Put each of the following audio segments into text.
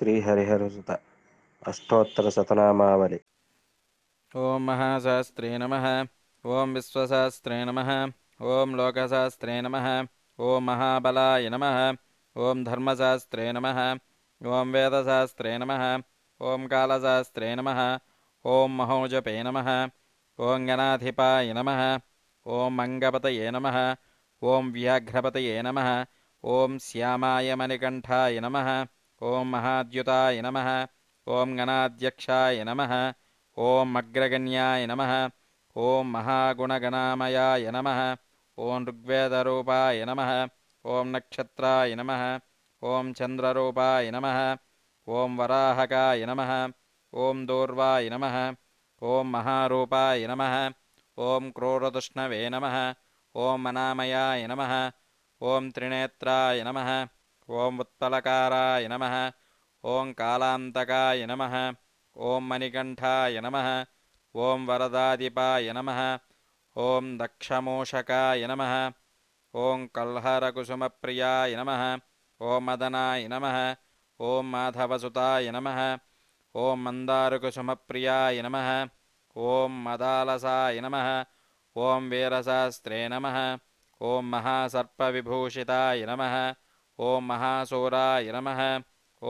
श्रीहरिहरसुत अष्टोत्तरशतनामावलि ॐ महाशास्त्रे नमः ॐ विश्वशास्त्रे नमः ॐ लोकशास्त्रे नमः ॐ महाबलाय नमः ॐ धर्मशास्त्रे नमः ॐ वेदशास्त्रे नमः ॐ कालशास्त्रे नमः ॐ महोजपे नमः ॐ गणाधिपाय नमः ॐ अङ्गपतये नमः ॐ व्याघ्रपतये नमः ॐ श्यामाय मणिकण्ठाय नमः ॐ महाद्युताय नमः ॐ गणाध्यक्षाय नमः ॐ अग्रगण्याय नमः ॐ महागुणगणामयाय नमः ॐ ऋग्वेदरूपाय नमः ॐ नक्षत्राय नमः ॐ चन्द्ररूपाय नमः ॐ वराहकाय नमः ॐ दूर्वाय नमः ॐ महारूपाय नमः ॐ क्रूरतृष्णवे नमः ॐ अनामयाय नमः ॐ त्रिनेत्राय नमः ॐ उत्तलकाराय नमः ॐ कालान्तकाय नमः ॐ मणिकण्ठाय नमः ॐ वरदादिपाय नमः ॐ दक्षमोषकाय नमः ॐ कल्हरकुसुमप्रियाय नमः ॐ मदनाय नमः ॐ माधवसुताय नमः ॐ मन्दारुकुसुमप्रियाय नमः ॐ मदालसाय नमः ॐ वीरसास्त्रे नमः ॐ महासर्पविभूषिताय नमः ॐ महासूराय नमः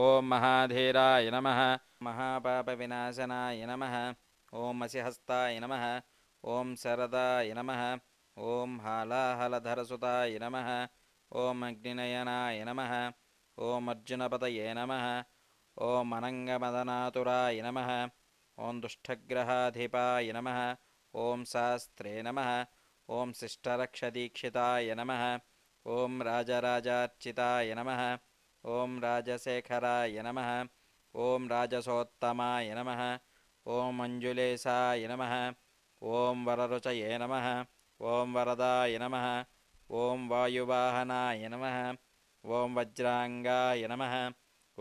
ॐ महाधीराय नमः महापापविनाशनाय नमः ॐ मसिहस्ताय नमः ॐ शरदाय नमः ॐ हालाहलधरसुताय नमः ॐ अग्निनयनाय नमः ॐ अर्जुनपतये नमः ॐ अनङ्गमदनातुराय नमः ॐ दुष्टग्रहाधिपाय नमः ॐ शास्त्रे नमः ॐ शिष्टरक्षदीक्षिताय नमः ॐ राजराजार्चिताय नमः ॐ राजशेखराय नमः ॐ राजसोत्तमाय नमः ॐ मञ्जुलेशाय नमः ॐ वररुचये नमः ॐ वरदाय नमः ॐ वायुवाहनाय नमः ॐ वज्राङ्गाय नमः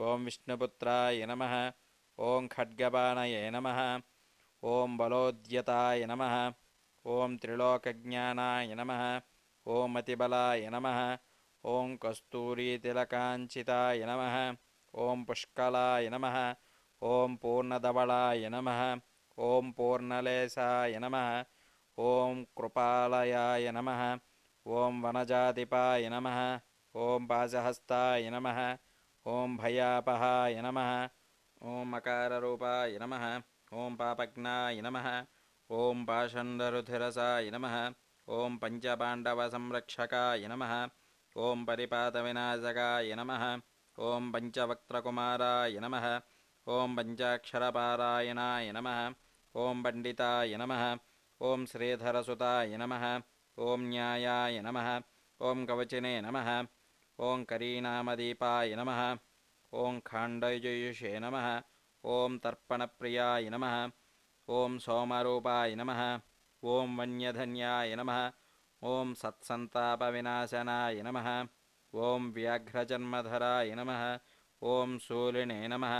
ॐ विष्णुपुत्राय नमः ॐ खड्गबाणये नमः ॐ बलोद्यताय नमः ॐ त्रिलोकज्ञानाय नमः ॐ मतिबलाय नमः ॐ कस्तूरीतिलकाञ्चिताय नमः ॐ पुष्कलाय नमः ॐ पूर्णधवलाय नमः ॐ पूर्णलेशाय नमः ॐ कृपालयाय नमः ॐ वनजातिपाय नमः ॐ पाशहस्ताय नमः ॐ भयापहाय नमः ॐ मकाररूपाय नमः ॐ पापग्नाय नमः ॐ पाषण्डरुधिरसाय नमः ॐ पञ्चपाण्डवसंरक्षकाय नमः ॐ परिपातविनाशकाय नमः ॐ पञ्चवक्त्रकुमाराय नमः ॐ पञ्चाक्षरपारायणाय नमः ॐ पण्डिताय नमः ॐ श्रीधरसुताय नमः ॐ न्यायाय नमः ॐ कवचिने नमः ॐ करीनामदीपाय नमः ॐ खाण्डयजयुषे नमः ॐ तर्पणप्रियाय नमः ॐ सोमरूपाय नमः ॐ वन्यधन्याय नमः ॐ सत्सन्तापविनाशनाय नमः ॐ व्याघ्रजन्मधराय नमः ॐ शूलिने नमः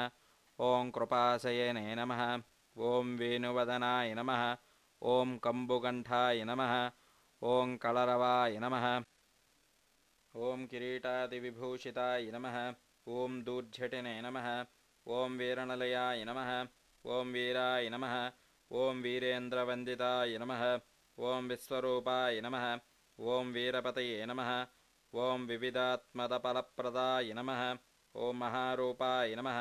ॐ कृपाशयने नमः ॐ वेणुवदनाय नमः ॐ कम्बुकण्ठाय नमः ॐ कलरवाय नमः ॐ किरीटादिविभूषिताय नमः ॐ दूर्झटिने नमः ॐ वीरणलयाय नमः ॐ वीराय नमः ॐ वीरेन्द्रवन्दिताय नमः ॐ विश्वरूपाय नमः ॐ वीरपतये नमः ॐ विविदात्मदफलप्रदाय नमः ॐ महारूपाय नमः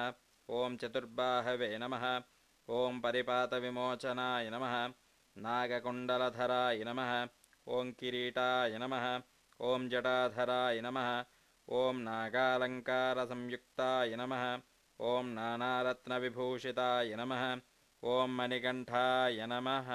ॐ चतुर्बाहवे नमः ॐ परिपातविमोचनाय नमः नागकुण्डलधराय नमः ॐ किरीटाय नमः ॐ जटाधराय नमः ॐ नागालङ्कारसंयुक्ताय नमः ॐ नानारत्नविभूषिताय नमः ॐ मणिकण्ठाय नमः